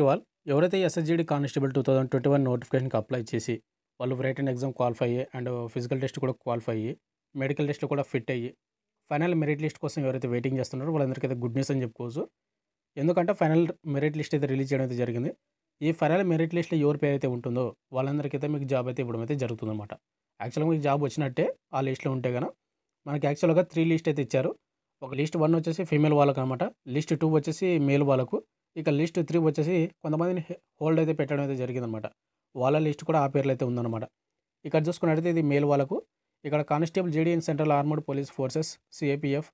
to all ఎవరైతే SSGD constable two thousand twenty one నోటిఫికేషన్కి apply చేసి వాళ్ళు అండ్ ఎగ్జామ్ క్వాలిఫై అయ్యి అండ్ ఫిజికల్ టెస్ట్ కూడా క్వాలిఫై అయ్యి మెడికల్ టెస్ట్ కూడా ఫిట్ అయ్యి ఫైనల్ మెరిట్ లిస్ట్ కోసం ఎవరైతే వెయిటింగ్ చేస్తున్నారో వాళ్ళందరికీ అయితే గుడ్ న్యూస్ అని చెప్పుకోవచ్చు ఎందుకంటే ఫైనల్ మెరిట్ లిస్ట్ అయితే రిలీజ్ చేయడం అయితే జరిగింది ఈ ఫైనల్ మెరిట్ లిస్ట్లో ఎవరి పేరు అయితే ఉంటుందో వాళ్ళందరికీ అయితే మీకు జాబ్ అయితే ఇవ్వడం అయితే జరుగుతుందన్నమాట యాక్చువల్గా మీకు జాబ్ వచ్చినట్టే ఆ లిస్ట్లో ఉంటే కనుక మనకి యాక్చువల్గా త్రీ లిస్ట్ అయితే ఇచ్చారు ఒక లిస్ట్ వన్ వచ్చేసి ఫీమేల్ వాళ్ళకు అనమాట లిస్ట్ టూ వచ్చేసి మేల్ వాళ్ళకు ఇక లిస్ట్ త్రీ వచ్చేసి కొంతమందిని హోల్డ్ అయితే పెట్టడం అయితే జరిగిందనమాట వాళ్ళ లిస్ట్ కూడా ఆ పేర్లు అయితే ఉందన్నమాట ఇక్కడ చూసుకున్నట్టయితే ఇది మేల్ వాళ్ళకు ఇక్కడ constable GD in central armed police forces CAPF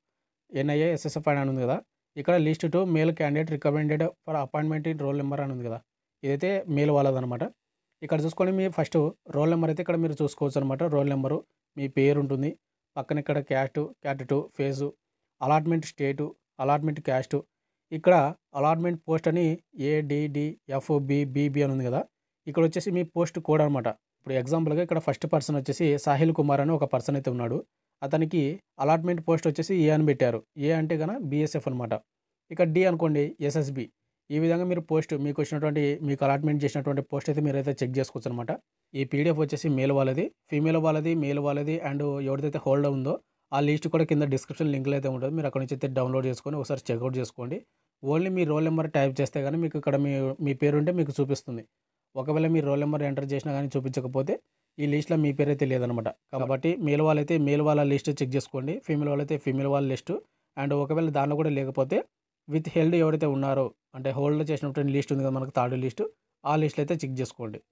NIA SSF అని ఉంది కదా ఇక్కడ list to male candidate recommended for appointment in roll number అని ఉంది కదా ఇదైతే మేల్ వాళ్ళదనమాట ఇక్కడ చూసుకొని మీ ఫస్ట్ రోల్ నెంబర్ అయితే ఇక్కడ మీరు చూసుకోవచ్చు అనమాట రోల్ నెంబరు మీ పేరు ఉంటుంది పక్కన ఇక్కడ caste cat two phase allotment state allotment caste ఇక్కడ అలాట్మెంట్ పోస్ట్ అని ఏడిడిఎఫ్ బిబిబి అని ఉంది కదా ఇక్కడ వచ్చేసి మీ పోస్ట్ కోడ్ అనమాట ఇప్పుడు ఎగ్జాంపుల్గా ఇక్కడ ఫస్ట్ పర్సన్ వచ్చేసి సాహిల్ కుమార్ అని ఒక పర్సన్ అయితే ఉన్నాడు అతనికి అలాట్మెంట్ పోస్ట్ వచ్చేసి ఏ అని పెట్టారు ఏ అంటే కదా బీఎస్ఎఫ్ అనమాట ఇక డి అనుకోండి ఎస్ఎస్బి ఈ విధంగా మీరు పోస్ట్ మీకు వచ్చినటువంటి మీకు అలాట్మెంట్ చేసినటువంటి పోస్ట్ అయితే మీరు అయితే చెక్ చేసుకోవచ్చు అనమాట ఈ పీడిఎఫ్ వచ్చేసి మేల్ వాళ్ళది ఫీమేల్ వాళ్ళది మేల్ వాళ్ళది అండ్ ఎవరిదైతే హోల్డ్ ఉందో ఆ లిస్ట్ కూడా కింద డిస్క్రిప్షన్ లింక్లో అయితే ఉంటుంది మీరు అక్కడ నుంచి అయితే డౌన్లోడ్ చేసుకొని ఒకసారి చెక్అవుట్ చేసుకోండి ఓన్లీ మీ రోల్ నెంబర్ టైప్ చేస్తే కానీ మీకు ఇక్కడ మీ మీ పేరు ఉంటే మీకు చూపిస్తుంది ఒకవేళ మీ రోల్ నెంబర్ ఎంటర్ చేసినా కానీ చూపించకపోతే ఈ లిస్ట్లో మీ పేరు అయితే లేదనమాట కాబట్టి మేల్ వాళ్ళైతే మేల్ వాళ్ళ లిస్ట్ చెక్ చేసుకోండి ఫీమేల్ వాళ్ళైతే ఫీమేల్ వాళ్ళ లిస్టు అండ్ ఒకవేళ దానిలో కూడా లేకపోతే విత్ హెల్డ్ ఎవరైతే ఉన్నారో అంటే హోల్డ్ చేసినటువంటి లిస్ట్ ఉంది కదా మనకు థర్డ్ లిస్టు ఆ లిస్ట్లో అయితే చెక్ చేసుకోండి